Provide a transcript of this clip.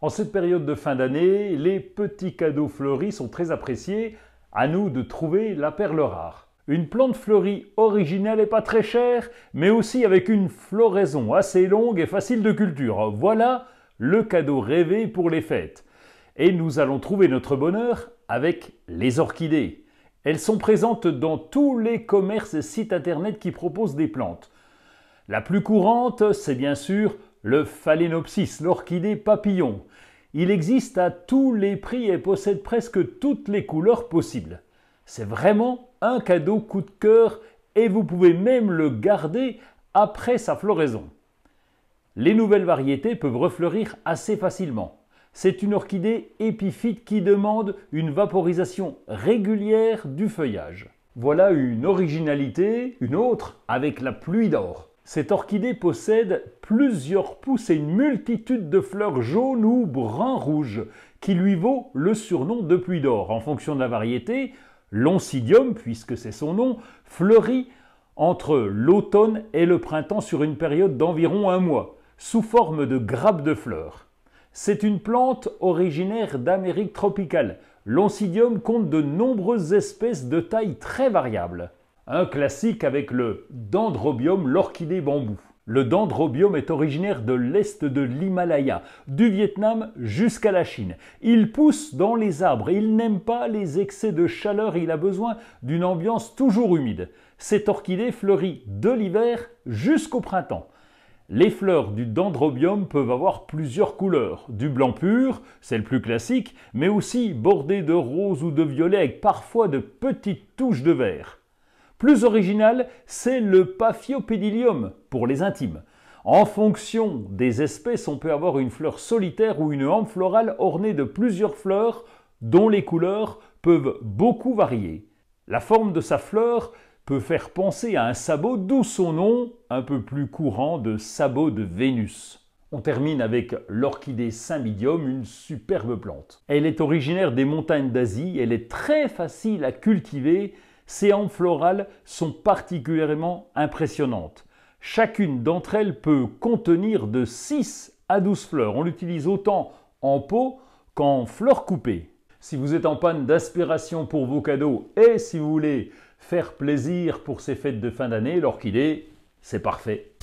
En cette période de fin d'année, les petits cadeaux fleuris sont très appréciés. À nous de trouver la perle rare. Une plante fleurie originale et pas très chère, mais aussi avec une floraison assez longue et facile de culture. Voilà le cadeau rêvé pour les fêtes. Et nous allons trouver notre bonheur avec les orchidées. Elles sont présentes dans tous les commerces et sites internet qui proposent des plantes. La plus courante, c'est bien sûr le Phalaenopsis, l'orchidée papillon. Il existe à tous les prix et possède presque toutes les couleurs possibles. C'est vraiment un cadeau coup de cœur et vous pouvez même le garder après sa floraison. Les nouvelles variétés peuvent refleurir assez facilement. C'est une orchidée épiphyte qui demande une vaporisation régulière du feuillage. Voilà une originalité, une autre avec la pluie d'or. Cette orchidée possède plusieurs pousses et une multitude de fleurs jaunes ou brun-rouge qui lui vaut le surnom de pluie d'or. En fonction de la variété, l'oncidium, puisque c'est son nom, fleurit entre l'automne et le printemps sur une période d'environ un mois, sous forme de grappes de fleurs. C'est une plante originaire d'Amérique tropicale. L'oncidium compte de nombreuses espèces de taille très variable un classique avec le dendrobium, l'orchidée bambou. Le dendrobium est originaire de l'est de l'Himalaya, du Vietnam jusqu'à la Chine. Il pousse dans les arbres, il n'aime pas les excès de chaleur, il a besoin d'une ambiance toujours humide. Cette orchidée fleurit de l'hiver jusqu'au printemps. Les fleurs du dendrobium peuvent avoir plusieurs couleurs, du blanc pur, c'est le plus classique, mais aussi bordé de rose ou de violet avec parfois de petites touches de vert. Plus original, c'est le Paphiopédilium pour les intimes. En fonction des espèces, on peut avoir une fleur solitaire ou une hampe florale ornée de plusieurs fleurs dont les couleurs peuvent beaucoup varier. La forme de sa fleur peut faire penser à un sabot, d'où son nom un peu plus courant de sabot de Vénus. On termine avec l'orchidée symbidium, une superbe plante. Elle est originaire des montagnes d'Asie, elle est très facile à cultiver ces hampes florales sont particulièrement impressionnantes. Chacune d'entre elles peut contenir de 6 à 12 fleurs. On l'utilise autant en pot qu'en fleurs coupées. Si vous êtes en panne d'aspiration pour vos cadeaux et si vous voulez faire plaisir pour ces fêtes de fin d'année, est, c'est parfait.